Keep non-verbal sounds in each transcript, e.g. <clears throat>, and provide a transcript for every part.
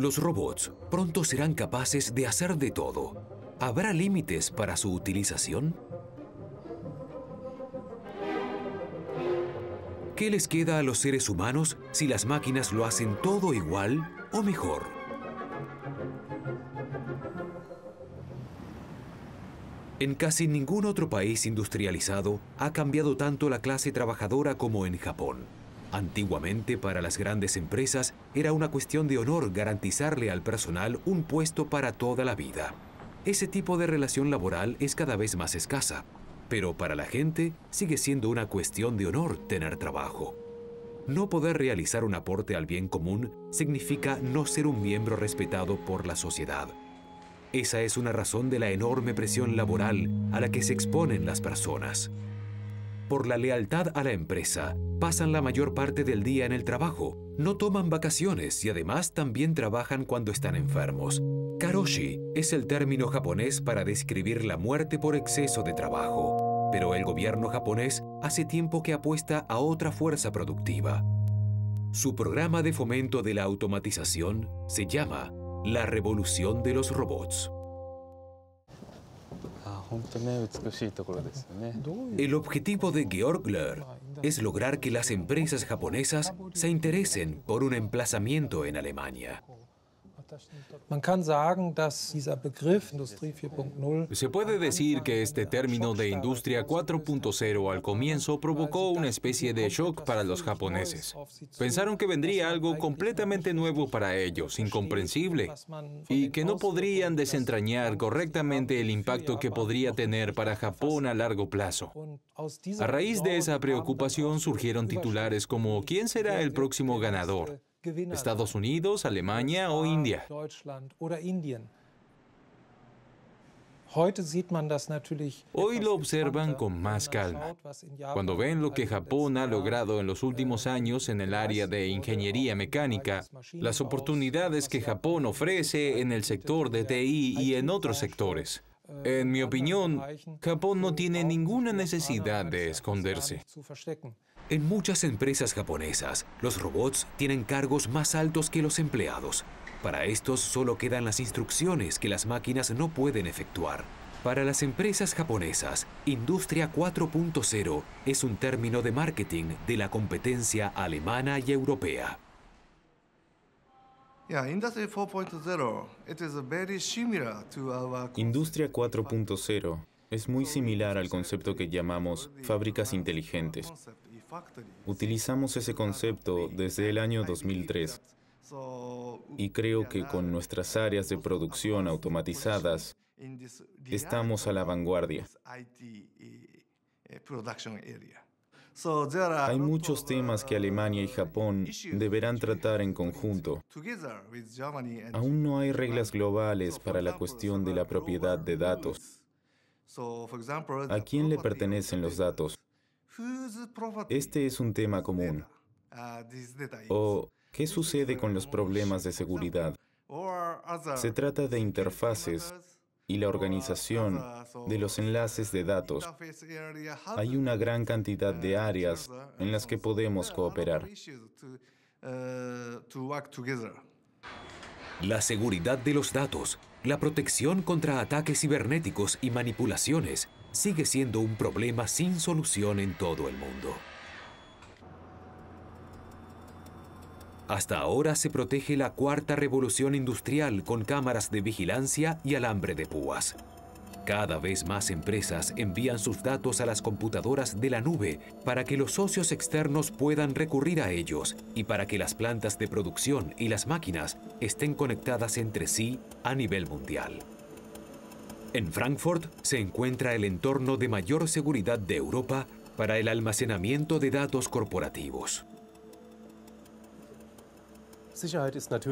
Los robots pronto serán capaces de hacer de todo. ¿Habrá límites para su utilización? ¿Qué les queda a los seres humanos si las máquinas lo hacen todo igual o mejor? En casi ningún otro país industrializado ha cambiado tanto la clase trabajadora como en Japón. Antiguamente para las grandes empresas era una cuestión de honor garantizarle al personal un puesto para toda la vida. Ese tipo de relación laboral es cada vez más escasa, pero para la gente sigue siendo una cuestión de honor tener trabajo. No poder realizar un aporte al bien común significa no ser un miembro respetado por la sociedad. Esa es una razón de la enorme presión laboral a la que se exponen las personas por la lealtad a la empresa, pasan la mayor parte del día en el trabajo, no toman vacaciones y además también trabajan cuando están enfermos. Karoshi es el término japonés para describir la muerte por exceso de trabajo, pero el gobierno japonés hace tiempo que apuesta a otra fuerza productiva. Su programa de fomento de la automatización se llama la revolución de los robots. El objetivo de Georg es lograr que las empresas japonesas se interesen por un emplazamiento en Alemania. Se puede decir que este término de Industria 4.0 al comienzo provocó una especie de shock para los japoneses. Pensaron que vendría algo completamente nuevo para ellos, incomprensible, y que no podrían desentrañar correctamente el impacto que podría tener para Japón a largo plazo. A raíz de esa preocupación surgieron titulares como ¿Quién será el próximo ganador? Estados Unidos, Alemania o India. Hoy lo observan con más calma. Cuando ven lo que Japón ha logrado en los últimos äh, años en el área de ingeniería mecánica, las oportunidades que Japón ofrece en el sector de TI y en otros sectores. Äh, en mi opinión, Japón no tiene ninguna necesidad de esconderse. En muchas empresas japonesas, los robots tienen cargos más altos que los empleados. Para estos solo quedan las instrucciones que las máquinas no pueden efectuar. Para las empresas japonesas, Industria 4.0 es un término de marketing de la competencia alemana y europea. Industria 4.0 es muy similar al concepto que llamamos fábricas inteligentes. Utilizamos ese concepto desde el año 2003 y creo que con nuestras áreas de producción automatizadas estamos a la vanguardia. Hay muchos temas que Alemania y Japón deberán tratar en conjunto. Aún no hay reglas globales para la cuestión de la propiedad de datos. ¿A quién le pertenecen los datos? Este es un tema común. O, ¿qué sucede con los problemas de seguridad? Se trata de interfaces y la organización de los enlaces de datos. Hay una gran cantidad de áreas en las que podemos cooperar. La seguridad de los datos, la protección contra ataques cibernéticos y manipulaciones, sigue siendo un problema sin solución en todo el mundo. Hasta ahora se protege la cuarta revolución industrial con cámaras de vigilancia y alambre de púas. Cada vez más empresas envían sus datos a las computadoras de la nube para que los socios externos puedan recurrir a ellos y para que las plantas de producción y las máquinas estén conectadas entre sí a nivel mundial. En Frankfurt se encuentra el entorno de mayor seguridad de Europa para el almacenamiento de datos corporativos.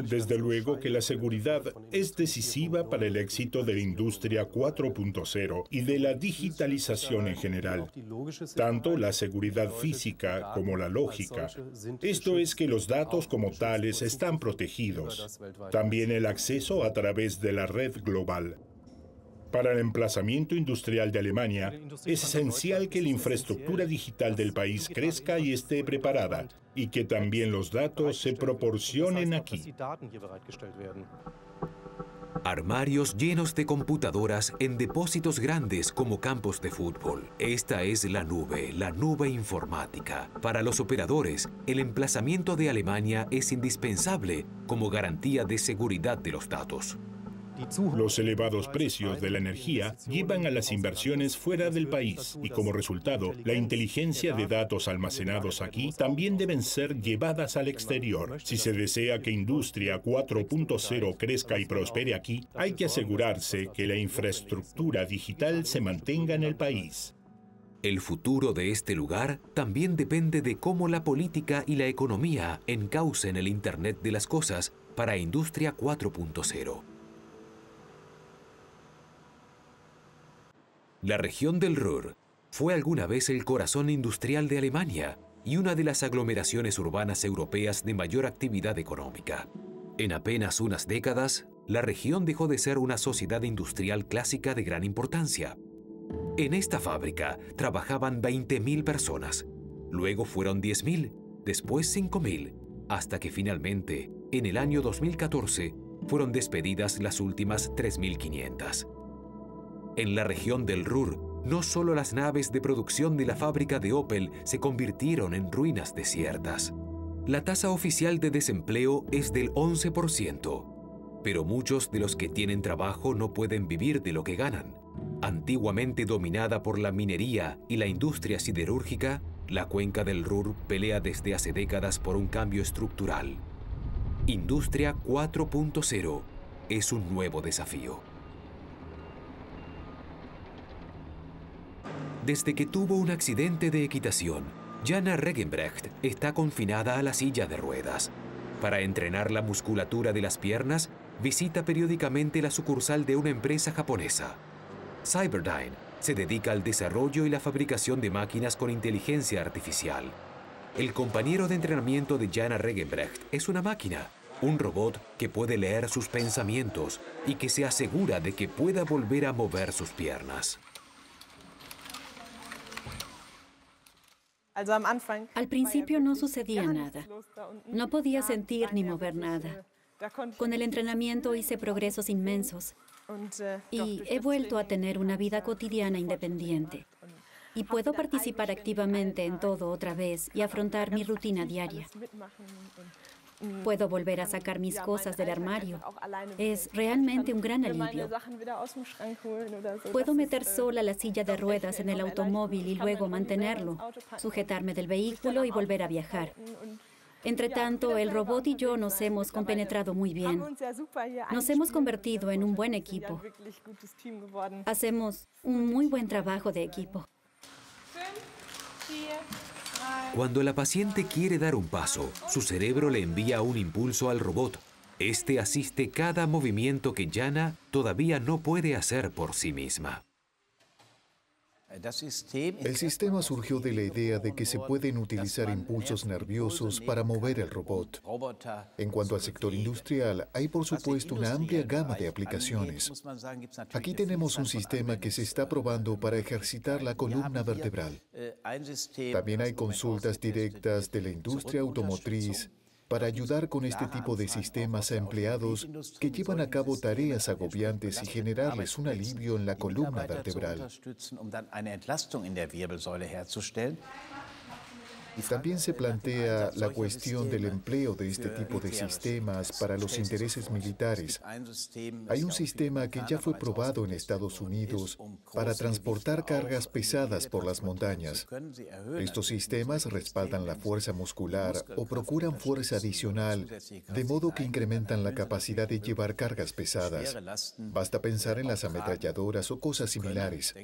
Desde luego que la seguridad es decisiva para el éxito de la industria 4.0 y de la digitalización en general, tanto la seguridad física como la lógica. Esto es que los datos como tales están protegidos, también el acceso a través de la red global. Para el emplazamiento industrial de Alemania, es esencial que la infraestructura digital del país crezca y esté preparada, y que también los datos se proporcionen aquí. Armarios llenos de computadoras en depósitos grandes como campos de fútbol. Esta es la nube, la nube informática. Para los operadores, el emplazamiento de Alemania es indispensable como garantía de seguridad de los datos. Los elevados precios de la energía llevan a las inversiones fuera del país y como resultado, la inteligencia de datos almacenados aquí también deben ser llevadas al exterior. Si se desea que Industria 4.0 crezca y prospere aquí, hay que asegurarse que la infraestructura digital se mantenga en el país. El futuro de este lugar también depende de cómo la política y la economía encaucen el Internet de las Cosas para Industria 4.0. La región del Ruhr fue alguna vez el corazón industrial de Alemania y una de las aglomeraciones urbanas europeas de mayor actividad económica. En apenas unas décadas, la región dejó de ser una sociedad industrial clásica de gran importancia. En esta fábrica trabajaban 20.000 personas, luego fueron 10.000, después 5.000, hasta que finalmente, en el año 2014, fueron despedidas las últimas 3.500. En la región del Ruhr, no solo las naves de producción de la fábrica de Opel se convirtieron en ruinas desiertas. La tasa oficial de desempleo es del 11%, pero muchos de los que tienen trabajo no pueden vivir de lo que ganan. Antiguamente dominada por la minería y la industria siderúrgica, la cuenca del Ruhr pelea desde hace décadas por un cambio estructural. Industria 4.0 es un nuevo desafío. desde que tuvo un accidente de equitación. Jana Regenbrecht está confinada a la silla de ruedas. Para entrenar la musculatura de las piernas, visita periódicamente la sucursal de una empresa japonesa. Cyberdyne se dedica al desarrollo y la fabricación de máquinas con inteligencia artificial. El compañero de entrenamiento de Jana Regenbrecht es una máquina, un robot que puede leer sus pensamientos y que se asegura de que pueda volver a mover sus piernas. Al principio no sucedía nada. No podía sentir ni mover nada. Äh, Con el entrenamiento hice progresos inmensos äh, y he vuelto a tener una vida cotidiana independiente. Y puedo participar activamente en todo otra vez y afrontar mi rutina diaria. Puedo volver a sacar mis cosas del armario. Es realmente un gran alivio. Puedo meter sola la silla de ruedas en el automóvil y luego mantenerlo, sujetarme del vehículo y volver a viajar. Entre tanto, el robot y yo nos hemos compenetrado muy bien. Nos hemos convertido en un buen equipo. Hacemos un muy buen trabajo de equipo. Cuando la paciente quiere dar un paso, su cerebro le envía un impulso al robot. Este asiste cada movimiento que Yana todavía no puede hacer por sí misma. El sistema surgió de la idea de que se pueden utilizar impulsos nerviosos para mover el robot. En cuanto al sector industrial, hay por supuesto una amplia gama de aplicaciones. Aquí tenemos un sistema que se está probando para ejercitar la columna vertebral. También hay consultas directas de la industria automotriz para ayudar con este tipo de sistemas a empleados que llevan a cabo tareas agobiantes y generarles un alivio en la columna vertebral. También se plantea la cuestión del empleo de este tipo de sistemas para los intereses militares. Hay un sistema que ya fue probado en Estados Unidos para transportar cargas pesadas por las montañas. Estos sistemas respaldan la fuerza muscular o procuran fuerza adicional, de modo que incrementan la capacidad de llevar cargas pesadas. Basta pensar en las ametralladoras o cosas similares.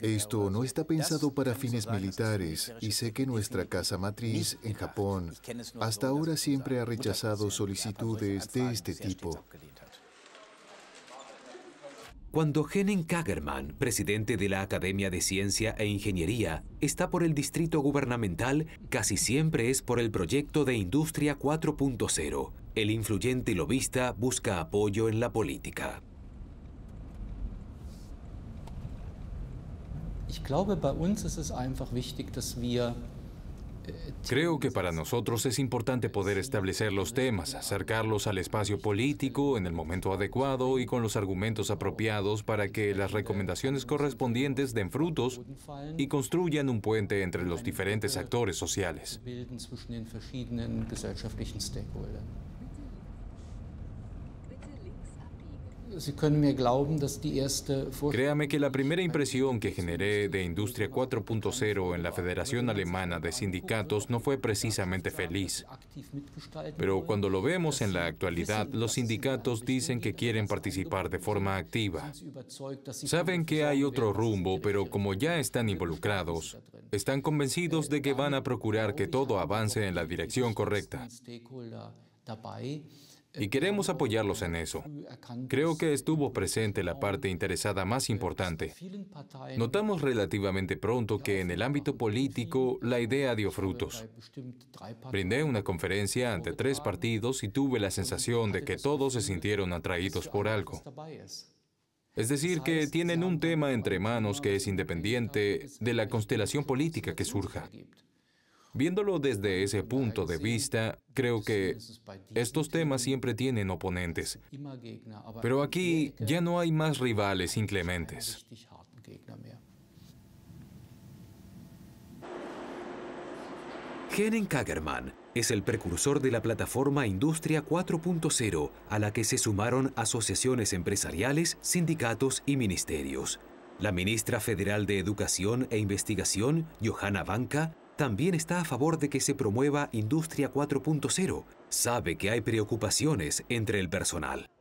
Esto no está pensado para fines militares y sé que no nuestra casa matriz en Japón hasta ahora siempre ha rechazado solicitudes de este tipo. Cuando Henning Kagerman, presidente de la Academia de Ciencia e Ingeniería, está por el distrito gubernamental, casi siempre es por el proyecto de Industria 4.0. El influyente lobista busca apoyo en la política. Ich glaube, es einfach wichtig, Creo que para nosotros es importante poder establecer los temas, acercarlos al espacio político en el momento adecuado y con los argumentos apropiados para que las recomendaciones correspondientes den frutos y construyan un puente entre los diferentes actores sociales. Créame que la primera impresión que generé de Industria 4.0 en la Federación Alemana de Sindicatos no fue precisamente feliz. Pero cuando lo vemos en la actualidad, los sindicatos dicen que quieren participar de forma activa. Saben que hay otro rumbo, pero como ya están involucrados, están convencidos de que van a procurar que todo avance en la dirección correcta y queremos apoyarlos en eso. Creo que estuvo presente la parte interesada más importante. Notamos relativamente pronto que en el ámbito político la idea dio frutos. Brindé una conferencia ante tres partidos y tuve la sensación de que todos se sintieron atraídos por algo. Es decir, que tienen un tema entre manos que es independiente de la constelación política que surja. Viéndolo desde ese punto de vista, creo que estos temas siempre tienen oponentes. Pero aquí ya no hay más rivales inclementes. Henning Kagerman es el precursor de la plataforma Industria 4.0, a la que se sumaron asociaciones empresariales, sindicatos y ministerios. La ministra federal de Educación e Investigación, Johanna Banca, también está a favor de que se promueva Industria 4.0. Sabe que hay preocupaciones entre el personal.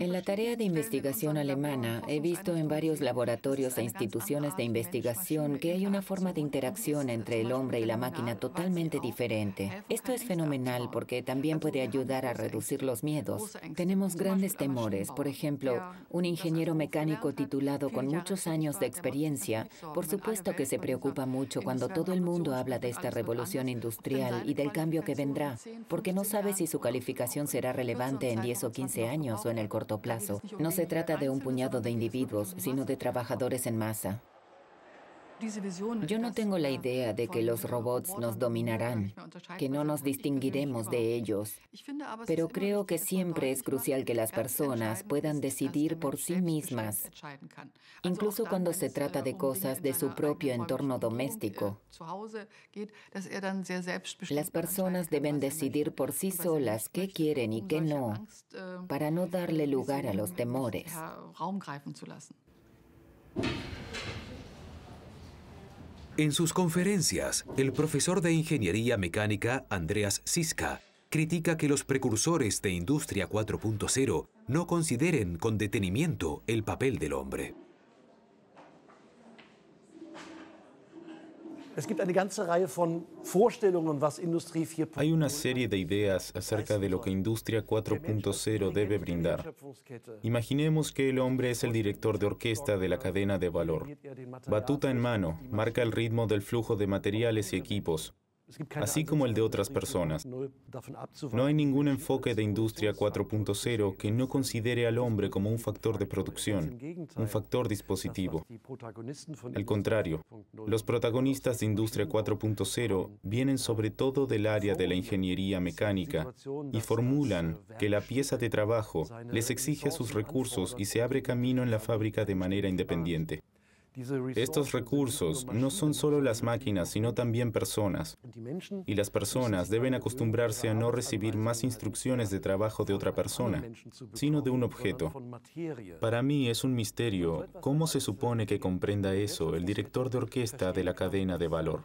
En la tarea de investigación alemana he visto en varios laboratorios e instituciones de investigación que hay una forma de interacción entre el hombre y la máquina totalmente diferente. Esto es fenomenal porque también puede ayudar a reducir los miedos. Tenemos grandes temores. Por ejemplo, un ingeniero mecánico titulado con muchos años de experiencia, por supuesto que se preocupa mucho cuando todo el mundo habla de esta revolución industrial y del cambio que vendrá, porque no sabe si su calificación será relevante en 10 o 15 años o en el corto plazo. No se trata de un puñado de individuos, sino de trabajadores en masa. Yo no tengo la idea de que los robots nos dominarán, que no nos distinguiremos de ellos, pero creo que siempre es crucial que las personas puedan decidir por sí mismas, incluso cuando se trata de cosas de su propio entorno doméstico. Las personas deben decidir por sí solas qué quieren y qué no, para no darle lugar a los temores. En sus conferencias, el profesor de Ingeniería Mecánica Andreas Siska critica que los precursores de Industria 4.0 no consideren con detenimiento el papel del hombre. Hay una serie de ideas acerca de lo que Industria 4.0 debe brindar. Imaginemos que el hombre es el director de orquesta de la cadena de valor. Batuta en mano, marca el ritmo del flujo de materiales y equipos así como el de otras personas. No hay ningún enfoque de Industria 4.0 que no considere al hombre como un factor de producción, un factor dispositivo. Al contrario, los protagonistas de Industria 4.0 vienen sobre todo del área de la ingeniería mecánica y formulan que la pieza de trabajo les exige sus recursos y se abre camino en la fábrica de manera independiente. Estos recursos no son solo las máquinas, sino también personas. Y las personas deben acostumbrarse a no recibir más instrucciones de trabajo de otra persona, sino de un objeto. Para mí es un misterio cómo se supone que comprenda eso el director de orquesta de la cadena de valor.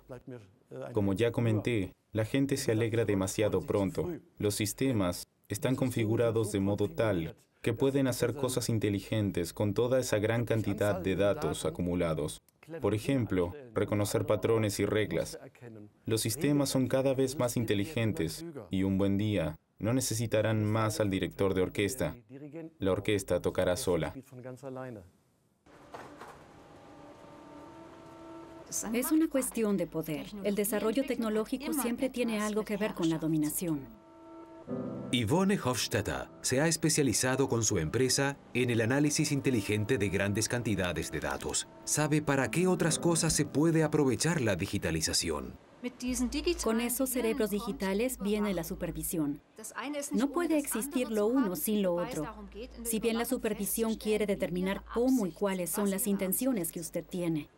Como ya comenté, la gente se alegra demasiado pronto. Los sistemas están configurados de modo tal que pueden hacer cosas inteligentes con toda esa gran cantidad de datos acumulados. Por ejemplo, reconocer patrones y reglas. Los sistemas son cada vez más inteligentes y un buen día no necesitarán más al director de orquesta. La orquesta tocará sola. Es una cuestión de poder. El desarrollo tecnológico siempre tiene algo que ver con la dominación. Yvonne Hofstadter se ha especializado con su empresa en el análisis inteligente de grandes cantidades de datos. Sabe para qué otras cosas se puede aprovechar la digitalización. Con esos cerebros digitales viene la supervisión. No puede existir lo uno sin lo otro. Si bien la supervisión quiere determinar cómo y cuáles son las intenciones que usted tiene,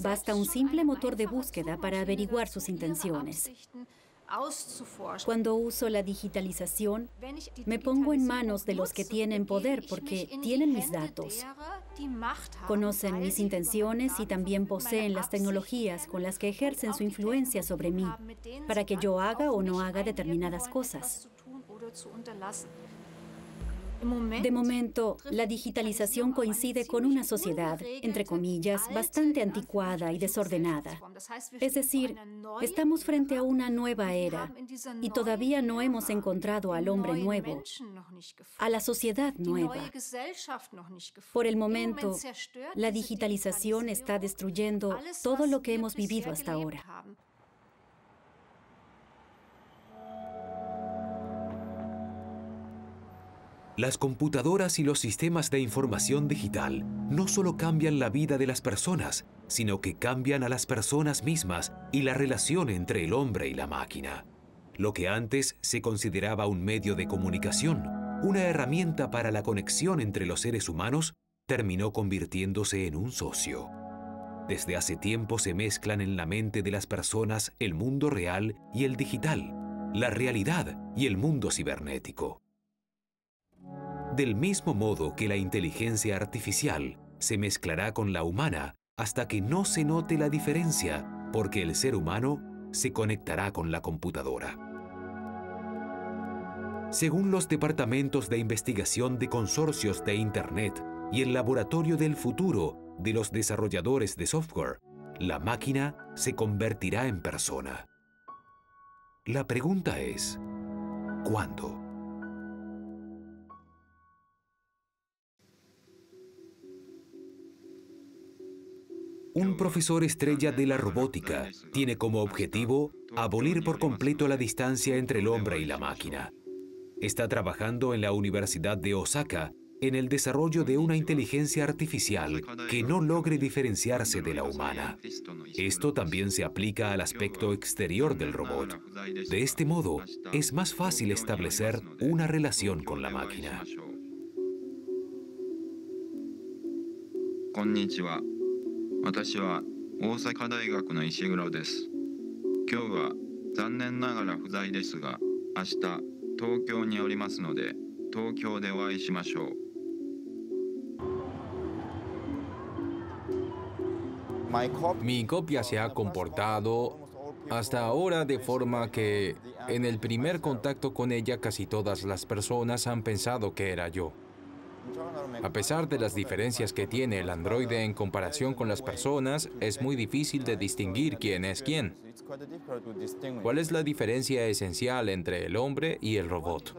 basta un simple motor de búsqueda para averiguar sus intenciones. Cuando uso la digitalización, me pongo en manos de los que tienen poder porque tienen mis datos, conocen mis intenciones y también poseen las tecnologías con las que ejercen su influencia sobre mí para que yo haga o no haga determinadas cosas. De momento, la digitalización coincide con una sociedad, entre comillas, bastante anticuada y desordenada. Es decir, estamos frente a una nueva era y todavía no hemos encontrado al hombre nuevo, a la sociedad nueva. Por el momento, la digitalización está destruyendo todo lo que hemos vivido hasta ahora. Las computadoras y los sistemas de información digital no solo cambian la vida de las personas, sino que cambian a las personas mismas y la relación entre el hombre y la máquina. Lo que antes se consideraba un medio de comunicación, una herramienta para la conexión entre los seres humanos, terminó convirtiéndose en un socio. Desde hace tiempo se mezclan en la mente de las personas el mundo real y el digital, la realidad y el mundo cibernético. Del mismo modo que la inteligencia artificial se mezclará con la humana hasta que no se note la diferencia, porque el ser humano se conectará con la computadora. Según los departamentos de investigación de consorcios de Internet y el laboratorio del futuro de los desarrolladores de software, la máquina se convertirá en persona. La pregunta es, ¿cuándo? un profesor estrella de la robótica, tiene como objetivo abolir por completo la distancia entre el hombre y la máquina. Está trabajando en la Universidad de Osaka en el desarrollo de una inteligencia artificial que no logre diferenciarse de la humana. Esto también se aplica al aspecto exterior del robot. De este modo, es más fácil establecer una relación con la máquina. 私は大阪大学の石黒です今日は残念ながら不在ですが明日東京におりますので東京でお会いしましょう Mi copia se ha comportado hasta ahora de forma que en el primer contacto con ella casi todas las personas han pensado que era yo. A pesar de las diferencias que tiene el androide en comparación con las personas, es muy difícil de distinguir quién es quién. ¿Cuál es la diferencia esencial entre el hombre y el robot?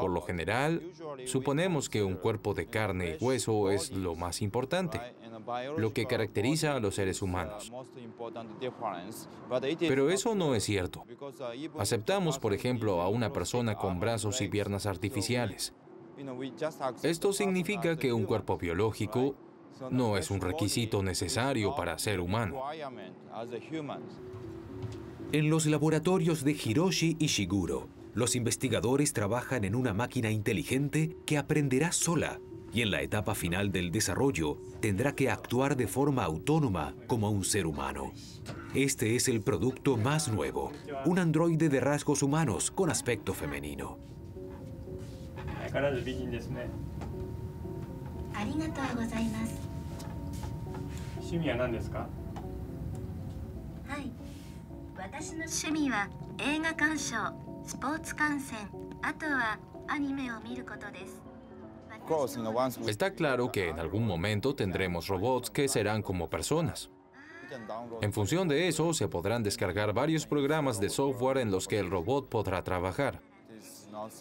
Por lo general, suponemos que un cuerpo de carne y hueso es lo más importante, lo que caracteriza a los seres humanos. Pero eso no es cierto. Aceptamos, por ejemplo, a una persona con brazos y piernas artificiales, esto significa que un cuerpo biológico no es un requisito necesario para ser humano. En los laboratorios de Hiroshi y Shiguro, los investigadores trabajan en una máquina inteligente que aprenderá sola y en la etapa final del desarrollo tendrá que actuar de forma autónoma como un ser humano. Este es el producto más nuevo, un androide de rasgos humanos con aspecto femenino. Está claro que en algún momento tendremos robots que serán como personas. En función de eso, se podrán descargar varios programas de software en los que el robot podrá trabajar.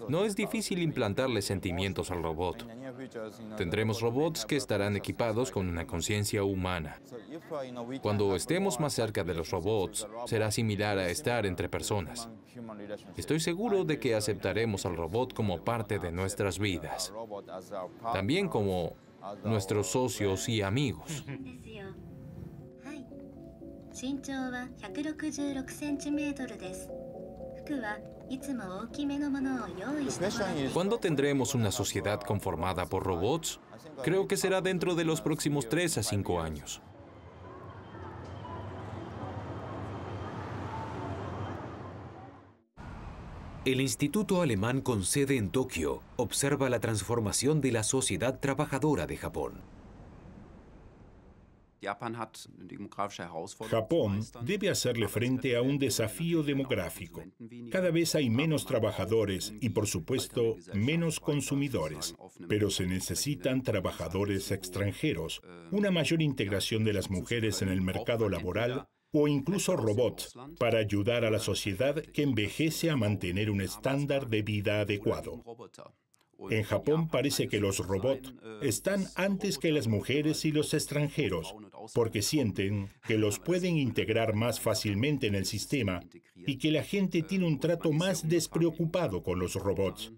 No es difícil implantarle sentimientos al robot. Tendremos robots que estarán equipados con una conciencia humana. Cuando estemos más cerca de los robots, será similar a estar entre personas. Estoy seguro de que aceptaremos al robot como parte de nuestras vidas, también como nuestros socios y amigos. 166 pues, ¿Cuándo tendremos una sociedad conformada por robots? Creo que será dentro de los próximos tres a cinco años. El Instituto Alemán con sede en Tokio observa la transformación de la sociedad trabajadora de Japón. Japón debe hacerle frente a un desafío demográfico. Cada vez hay menos trabajadores y, por supuesto, menos consumidores, pero se necesitan trabajadores ähm, extranjeros, una mayor integración de las mujeres en el mercado laboral o incluso robots para ayudar a la sociedad que envejece a mantener un estándar de vida adecuado. En Japón parece que los robots están antes que las mujeres y los extranjeros, porque sienten que los pueden integrar más fácilmente en el sistema y que la gente tiene un trato más despreocupado con los robots.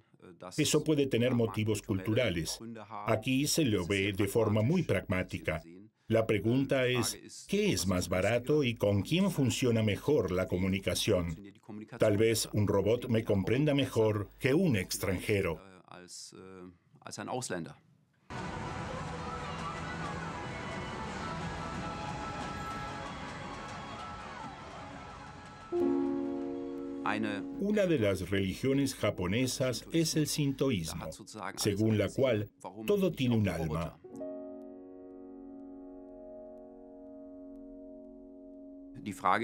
Eso puede tener motivos culturales. Aquí se lo ve de forma muy pragmática. La pregunta es, ¿qué es más barato y con quién funciona mejor la comunicación? Tal vez un robot me comprenda mejor que un extranjero. Äh, Una de las religiones japonesas es el sintoísmo, según la cual todo tiene un alma,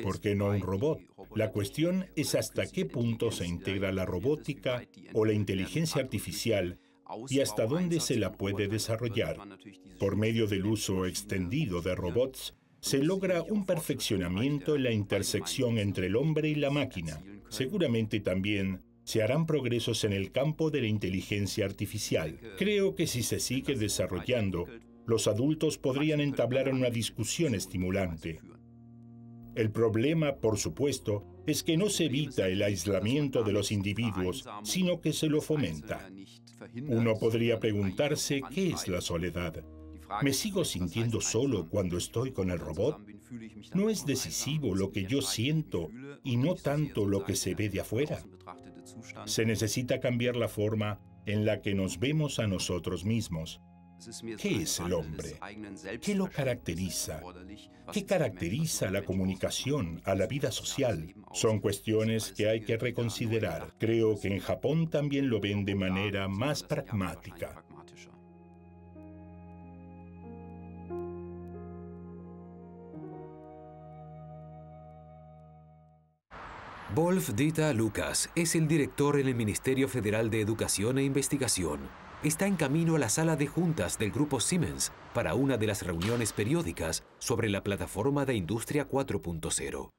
¿Por qué no un robot? La cuestión es hasta qué punto se integra la robótica o la inteligencia artificial y hasta dónde se la puede desarrollar. Por medio del uso extendido de robots, se logra un perfeccionamiento en la intersección entre el hombre y la máquina. Seguramente también se harán progresos en el campo de la inteligencia artificial. Creo que si se sigue desarrollando, los adultos podrían entablar una discusión estimulante el problema, por supuesto, es que no se evita el aislamiento de los individuos, sino que se lo fomenta. Uno podría preguntarse qué es la soledad. ¿Me sigo sintiendo solo cuando estoy con el robot? No es decisivo lo que yo siento y no tanto lo que se ve de afuera. Se necesita cambiar la forma en la que nos vemos a nosotros mismos ¿Qué es el hombre? ¿Qué lo caracteriza? ¿Qué caracteriza um a la comunicación, a la vida social? Son cuestiones que hay que reconsiderar. Creo que en Japón también lo ven de manera más pragmática. Wolf Dita Lucas es el director en el Ministerio Federal de Educación e Investigación está en camino a la sala de juntas del grupo Siemens para una de las reuniones periódicas sobre la plataforma de Industria 4.0.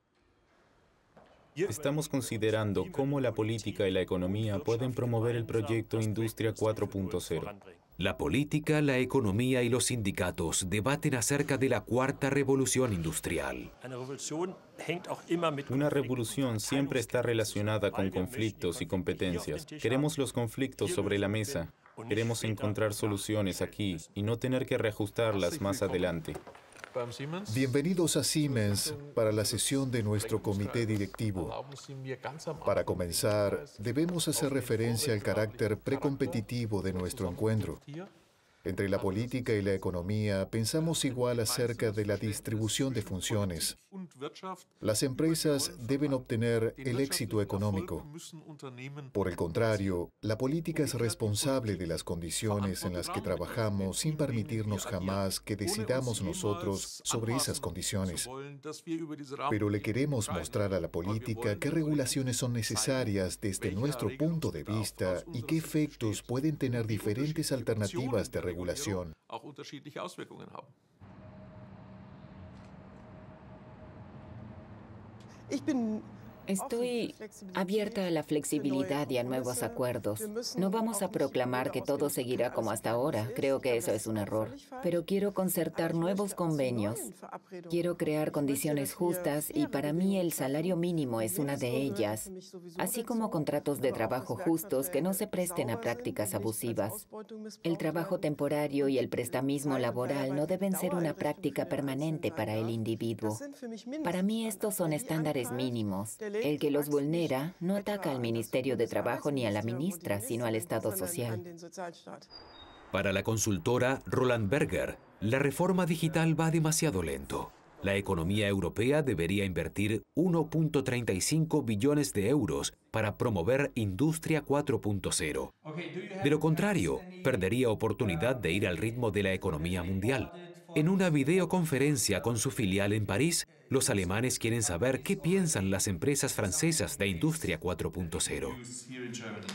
Estamos considerando cómo la política y la economía pueden promover el proyecto Industria 4.0. La política, la economía y los sindicatos debaten acerca de la cuarta revolución industrial. Una revolución siempre está relacionada con conflictos y competencias. Queremos los conflictos sobre la mesa. Queremos encontrar soluciones aquí y no tener que reajustarlas más adelante. Bienvenidos a Siemens para la sesión de nuestro comité directivo. Para comenzar, debemos hacer referencia al carácter precompetitivo de nuestro encuentro. Entre la política y la economía pensamos igual acerca de la distribución de funciones. Las empresas deben obtener el éxito económico. Por el contrario, la política es responsable de las condiciones en las que trabajamos sin permitirnos jamás que decidamos nosotros sobre esas condiciones. Pero le queremos mostrar a la política qué regulaciones son necesarias desde nuestro punto de vista y qué efectos pueden tener diferentes alternativas de regulación Regulation. Auch unterschiedliche Auswirkungen haben. Ich bin Estoy abierta a la flexibilidad y a nuevos acuerdos. No vamos a proclamar que todo seguirá como hasta ahora. Creo que eso es un error. Pero quiero concertar nuevos convenios. Quiero crear condiciones justas y para mí el salario mínimo es una de ellas, así como contratos de trabajo justos que no se presten a prácticas abusivas. El trabajo temporario y el prestamismo laboral no deben ser una práctica permanente para el individuo. Para mí estos son estándares mínimos. El que los vulnera no ataca al Ministerio de Trabajo ni a la ministra, sino al Estado Social. Para la consultora Roland Berger, la reforma digital va demasiado lento. La economía europea debería invertir 1.35 billones de euros para promover Industria 4.0. De lo contrario, perdería oportunidad de ir al ritmo de la economía mundial. En una videoconferencia con su filial en París, los alemanes quieren saber qué piensan las empresas francesas de Industria 4.0.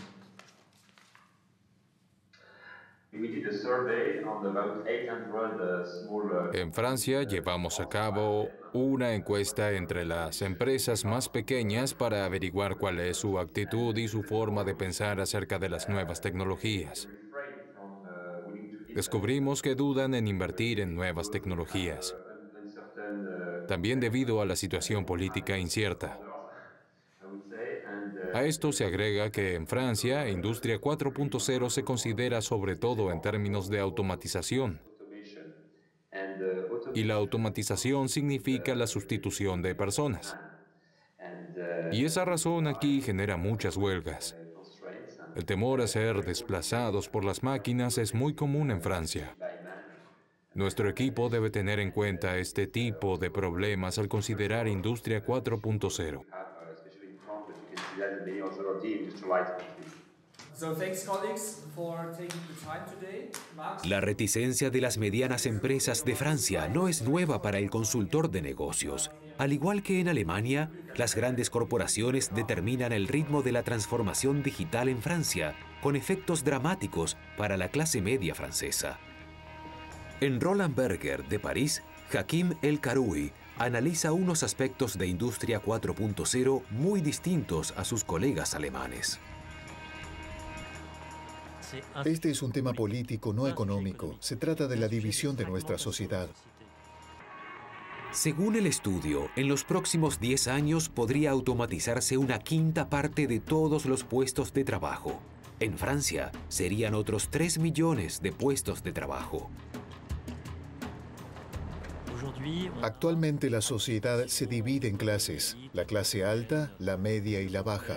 En Francia llevamos a cabo una encuesta entre las empresas más pequeñas para averiguar cuál es su actitud y su forma de pensar acerca de las nuevas tecnologías descubrimos que dudan en invertir en nuevas tecnologías, también debido a la situación política incierta. A esto se agrega que en Francia, Industria 4.0 se considera sobre todo en términos de automatización. Y la automatización significa la sustitución de personas. Y esa razón aquí genera muchas huelgas. El temor a ser desplazados por las máquinas es muy común en Francia. Nuestro equipo debe tener en cuenta este tipo de problemas al considerar Industria 4.0. La reticencia de las medianas empresas de Francia no es nueva para el consultor de negocios. Al igual que en Alemania, las grandes corporaciones determinan el ritmo de la transformación digital en Francia, con efectos dramáticos para la clase media francesa. En Roland Berger, de París, Hakim El Karoui analiza unos aspectos de Industria 4.0 muy distintos a sus colegas alemanes. Este es un tema político, no económico. Se trata de la división de nuestra sociedad. Según el estudio, en los próximos 10 años podría automatizarse una quinta parte de todos los puestos de trabajo. En Francia serían otros 3 millones de puestos de trabajo. Actualmente la sociedad se divide en clases, la clase alta, la media y la baja.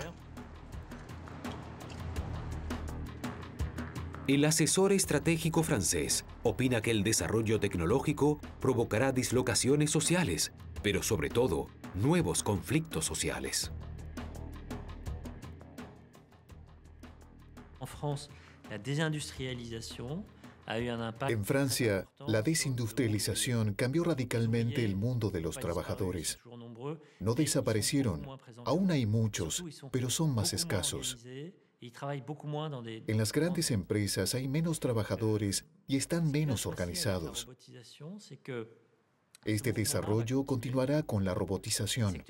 El asesor estratégico francés opina que el desarrollo tecnológico provocará dislocaciones sociales, pero sobre todo nuevos conflictos sociales. En Francia, la desindustrialización cambió radicalmente el mundo de los trabajadores. No desaparecieron, aún hay muchos, pero son más escasos. En las grandes empresas hay menos trabajadores y están menos organizados. Este desarrollo continuará con la robotización.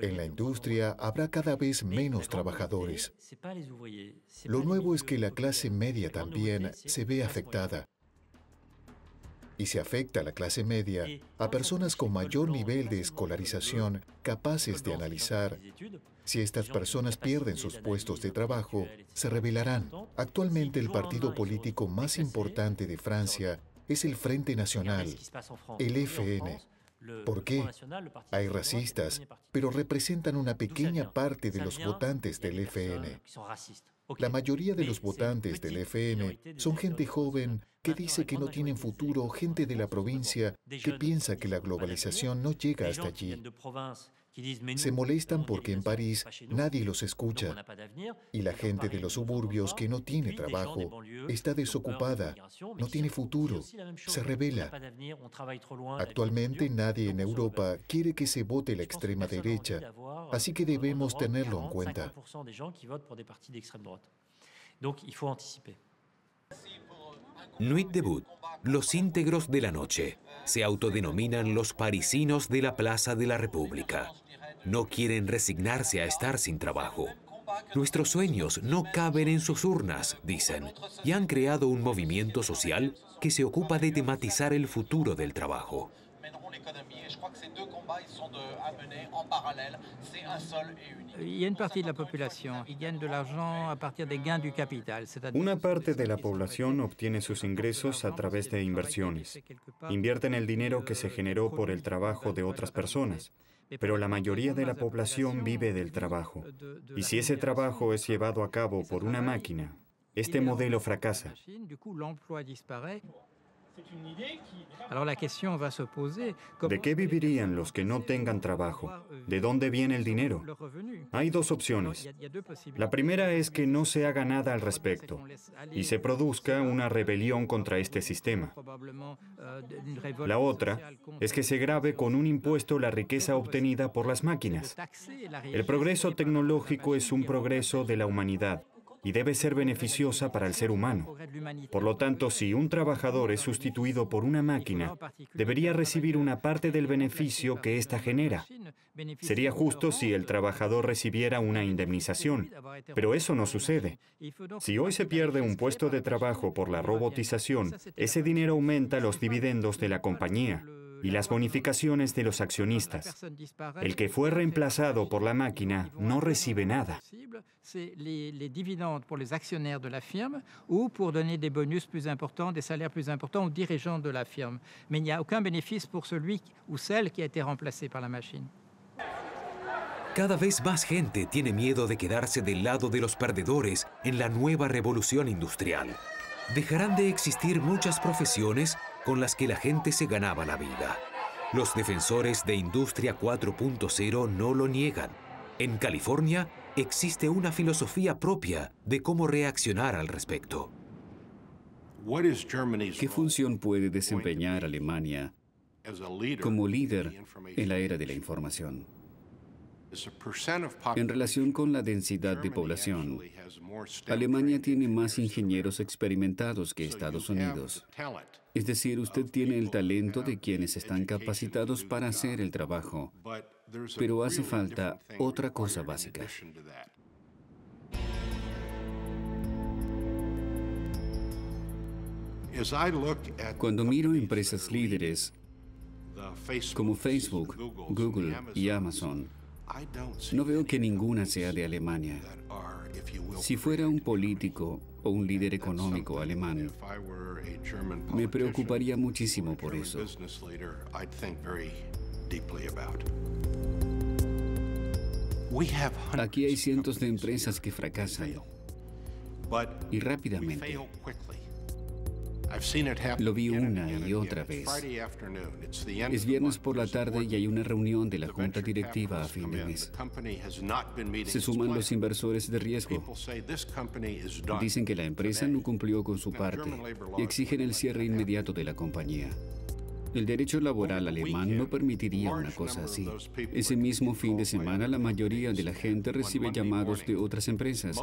En la industria habrá cada vez menos trabajadores. Lo nuevo es que la clase media también se ve afectada. Y se afecta a la clase media a personas con mayor nivel de escolarización capaces de analizar, si estas personas pierden sus puestos de trabajo, se rebelarán. Actualmente el partido político más importante de Francia es el Frente Nacional, el FN. ¿Por qué? Hay racistas, pero representan una pequeña parte de los votantes del FN. La mayoría de los votantes del FN son gente joven que dice que no tienen futuro, gente de la provincia que piensa que la globalización no llega hasta allí se molestan porque en París nadie los escucha y la gente de los suburbios que no tiene trabajo está desocupada, no tiene futuro, se revela. Actualmente nadie en Europa quiere que se vote la extrema derecha, euh, así que debemos tenerlo en cuenta. Nuit Debut, los íntegros de la noche, se autodenominan los parisinos de la Plaza de la República. No quieren resignarse a estar sin trabajo. Nuestros sueños no caben en sus urnas, dicen, y han creado un movimiento social que se ocupa de tematizar el futuro del trabajo. Una parte de la población obtiene sus ingresos a través de inversiones. Invierten el dinero que se generó por el trabajo de otras personas pero la mayoría de la población vive del trabajo. Y si ese trabajo es llevado a cabo por una máquina, este modelo fracasa. ¿de qué vivirían los que no tengan trabajo? Euh, ¿De dónde viene el dinero? Hay dos opciones. La primera es que no se haga nada al respecto y se produzca una rebelión contra este sistema. Euh, la otra es que se grave con un impuesto la riqueza obtenida por las máquinas. El progreso tecnológico es un progreso de la humanidad y debe ser beneficiosa para el ser humano. Por lo tanto, si un trabajador es sustituido por una máquina, debería recibir una parte del beneficio que ésta genera. Sería justo si el trabajador recibiera una indemnización, pero eso no sucede. Si hoy se pierde un puesto de trabajo por la robotización, ese dinero aumenta los dividendos de la compañía y las bonificaciones de los accionistas. El que fue reemplazado por la máquina no recibe nada. Les dividendes pour les actionnaires de la firme ou pour donner des bonus plus importants, des salaires plus importants aux dirigeants de la firme. Mais il n'y a aucun bénéfice pour celui ou celle qui a été remplacé par la machine. Cada vez más gente tiene miedo de quedarse del lado de los perdedores en la nueva revolución industrial. Dejarán de existir muchas profesiones con las que la gente se ganaba la vida. Los defensores de Industria 4.0 no lo niegan. En California existe una filosofía propia de cómo reaccionar al respecto. ¿Qué función puede desempeñar Alemania como líder en la era de la información? En relación con la densidad de población, Alemania tiene más ingenieros experimentados que Estados Unidos. Es decir, usted tiene el talento de quienes están capacitados para hacer el trabajo, pero hace falta otra cosa básica. Cuando miro empresas líderes como Facebook, Google y Amazon, no veo que ninguna sea de Alemania. Si fuera un político o un líder económico alemán, me preocuparía muchísimo por eso. Aquí hay cientos de empresas que fracasan y rápidamente. Lo vi una y otra vez. Es viernes por la tarde y hay una reunión de la junta directiva a fin de mes. Se suman los inversores de riesgo. Dicen que la empresa no cumplió con su parte y exigen el cierre inmediato de la compañía. El derecho laboral alemán no permitiría una cosa así. Ese mismo fin de semana la mayoría de la gente recibe llamados de otras empresas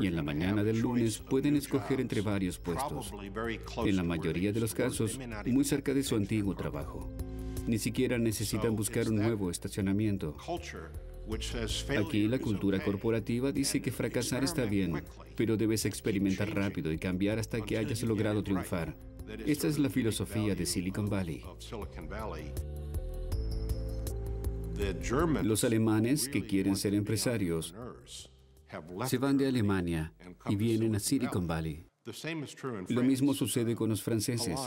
y en la mañana del lunes pueden escoger entre varios puestos, en la mayoría de los casos muy cerca de su antiguo trabajo. Ni siquiera necesitan buscar un nuevo estacionamiento. Aquí la cultura corporativa dice que fracasar está bien, pero debes experimentar rápido y cambiar hasta que hayas logrado triunfar. Esta es la filosofía de Silicon Valley. Los alemanes que quieren ser empresarios se van de Alemania y vienen a Silicon Valley. Lo mismo sucede con los franceses.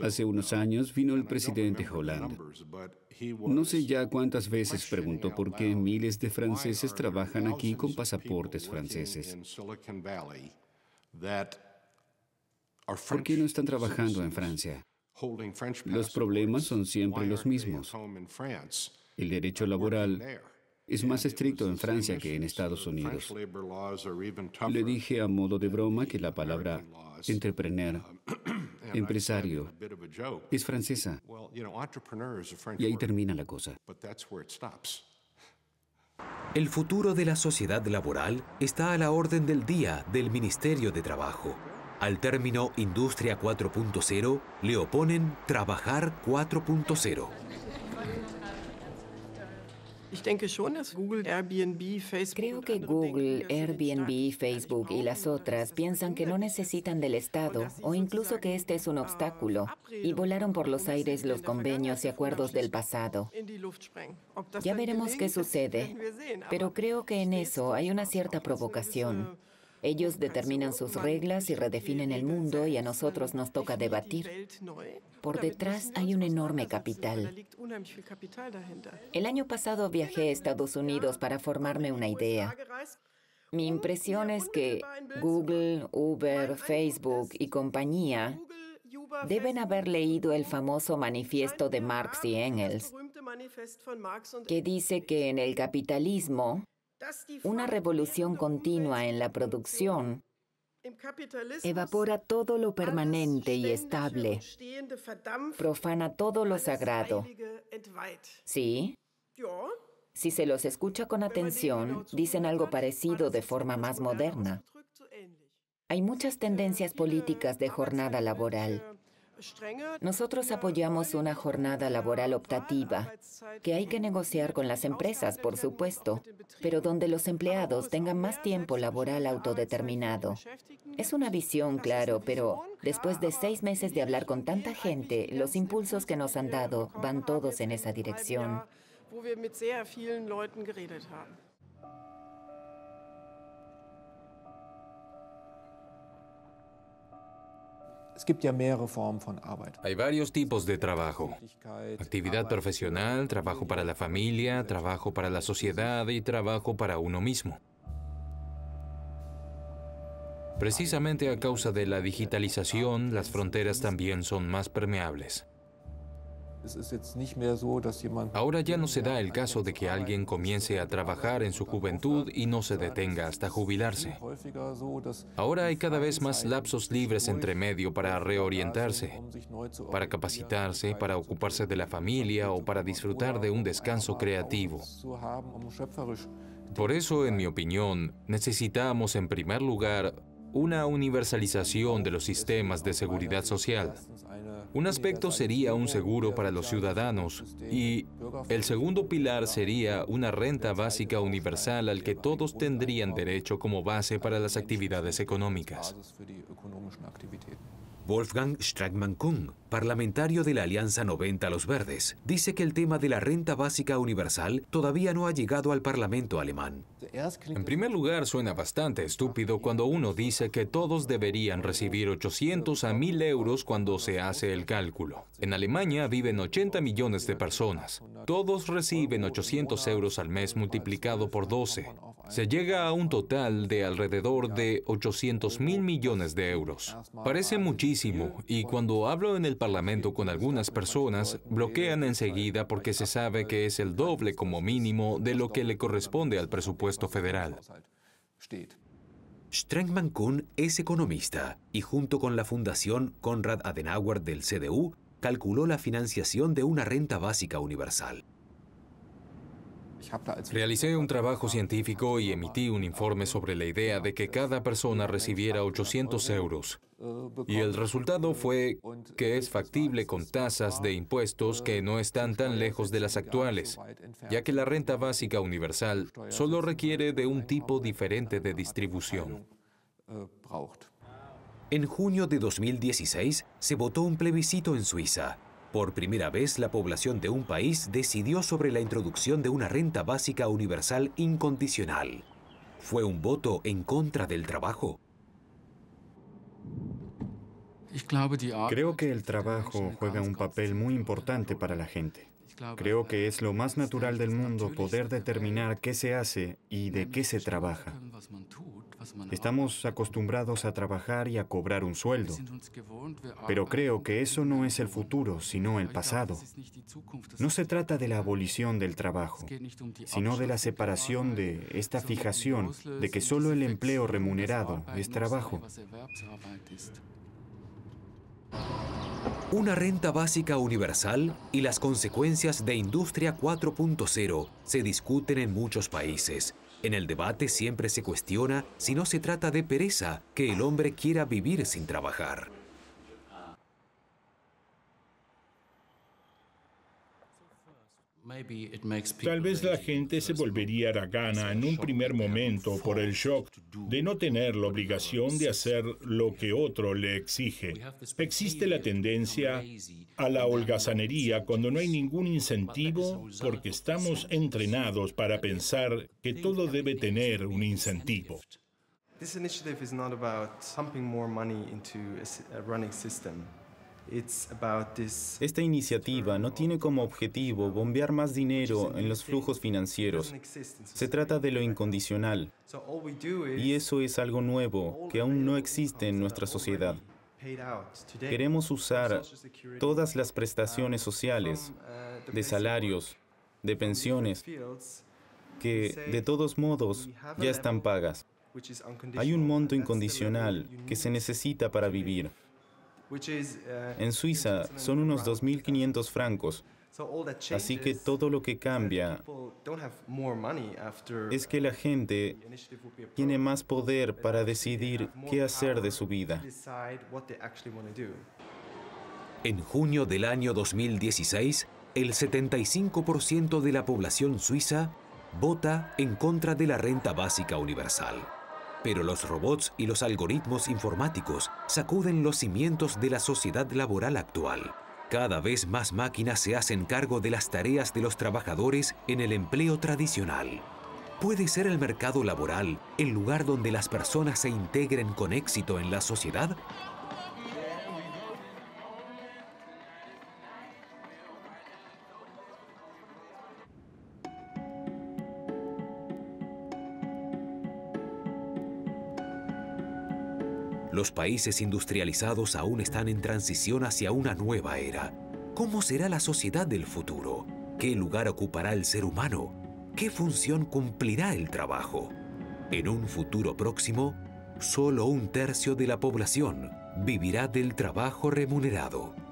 Hace unos años vino el presidente Hollande. No sé ya cuántas veces preguntó por qué miles de franceses trabajan aquí con pasaportes franceses. ¿Por qué no están trabajando en Francia? Los problemas son siempre los mismos. El derecho laboral es más estricto en Francia que en Estados Unidos. Le dije a modo de broma que la palabra entrepreneur, um, <clears throat> empresario, es francesa. Y ahí termina la cosa. El futuro de la sociedad laboral está a la orden del día del Ministerio de Trabajo. Al término Industria 4.0 le oponen Trabajar 4.0. Creo que Google, Airbnb, Facebook y las otras piensan que no necesitan del Estado o incluso que este es un äh, obstáculo y volaron por los aires los convenios y acuerdos del pasado. Ya veremos qué <laughs> sucede, pero creo que en eso hay una cierta äh, provocación. Ellos determinan sus reglas y redefinen el mundo y a nosotros nos toca debatir. Por detrás hay un enorme capital. El año pasado viajé a Estados Unidos para formarme una idea. Mi impresión es que Google, Uber, Facebook y compañía deben haber leído el famoso manifiesto de Marx y Engels, que dice que en el capitalismo una revolución continua en la producción evapora todo lo permanente y estable, profana todo lo sagrado. ¿Sí? Si se los escucha con atención, dicen algo parecido de forma más moderna. Hay muchas tendencias políticas de jornada laboral. Nosotros apoyamos una jornada laboral optativa, que hay que negociar con las empresas, por supuesto, pero donde los empleados tengan más tiempo laboral autodeterminado. Es una visión, claro, pero después de seis meses de hablar con tanta gente, los impulsos que nos han dado van todos en esa dirección. Hay varios tipos de trabajo. Actividad profesional, trabajo para la familia, trabajo para la sociedad y trabajo para uno mismo. Precisamente a causa de la digitalización, las fronteras también son más permeables. Ahora ya no se da el caso de que alguien comience a trabajar en su juventud y no se detenga hasta jubilarse. Ahora hay cada vez más lapsos libres entre medio para reorientarse, um para capacitarse, um para ocuparse de la familia o para um disfrutar de un descanso creativo. Por eso, en mi opinión, necesitamos en primer lugar una universalización de los sistemas de seguridad social. Un aspecto sería un seguro para los ciudadanos y el segundo pilar sería una renta básica universal al que todos tendrían derecho como base para las actividades económicas. Wolfgang Strackmann-Kung, parlamentario de la Alianza 90 Los Verdes, dice que el tema de la renta básica universal todavía no ha llegado al Parlamento alemán. En primer lugar, suena bastante estúpido cuando uno dice que todos deberían recibir 800 a 1000 euros cuando se hace el cálculo. En Alemania viven 80 millones de personas. Todos reciben 800 euros al mes multiplicado por 12. Se llega a un total de alrededor de 800 mil millones de euros. Parece muchísimo y cuando hablo en el Parlamento con algunas personas, bloquean enseguida porque se sabe que es el doble como mínimo de lo que le corresponde al presupuesto federal. Strengman Kuhn es economista y junto con la Fundación Konrad Adenauer del CDU calculó la financiación de una renta básica universal. Realicé un trabajo científico y emití un informe sobre la idea de que cada persona recibiera 800 euros. Y el resultado fue que es factible con tasas de impuestos que no están tan lejos de las actuales, ya que la renta básica universal solo requiere de un tipo diferente de distribución. En junio de 2016 se votó un plebiscito en Suiza. Por primera vez la población de un país decidió sobre la introducción de una renta básica universal incondicional. ¿Fue un voto en contra del trabajo? Creo que el trabajo juega un papel muy importante para la gente. Creo que äh, es lo más natural del mundo poder determinar qué se hace y de qué se trabaja. Estamos acostumbrados a trabajar y a cobrar un sueldo, pero creo que eso no es el futuro, sino el pasado. No se trata de la abolición del trabajo, um sino de la separación de esta um fijación de que solo el empleo remunerado es trabajo. Una renta básica universal y las consecuencias de Industria 4.0 se discuten en muchos países, en el debate siempre se cuestiona si no se trata de pereza que el hombre quiera vivir sin trabajar. Tal vez la gente se volvería a la gana en un primer momento por el shock de no tener la obligación de hacer lo que otro le exige. Existe la tendencia a la holgazanería cuando no hay ningún incentivo porque estamos entrenados para pensar que todo debe tener un incentivo. Esta iniciativa no tiene como objetivo bombear más dinero en los flujos financieros. Se trata de lo incondicional. Y eso es algo nuevo que aún no existe en nuestra sociedad. Queremos usar todas las um, prestaciones sociales, uh, de salarios, de pensiones, que de todos modos ya están pagas. Hay un monto incondicional que se necesita para vivir. Uh, en Suiza son unos 2.500 francos. Así que todo lo que cambia es que la uh, gente tiene más poder para decidir qué hacer de su vida. En junio del año 2016, el 75% de la población suiza vota en contra de la renta básica universal. Pero los robots y los algoritmos informáticos sacuden los cimientos de la sociedad laboral actual. Cada vez más máquinas se hacen cargo de las tareas de los trabajadores en el empleo tradicional. ¿Puede ser el mercado laboral el lugar donde las personas se integren con éxito en la sociedad? Los países industrializados aún están en transición hacia una nueva era. ¿Cómo será la sociedad del futuro? ¿Qué lugar ocupará el ser humano? ¿Qué función cumplirá el trabajo? En un futuro próximo, solo un tercio de la población vivirá del trabajo remunerado.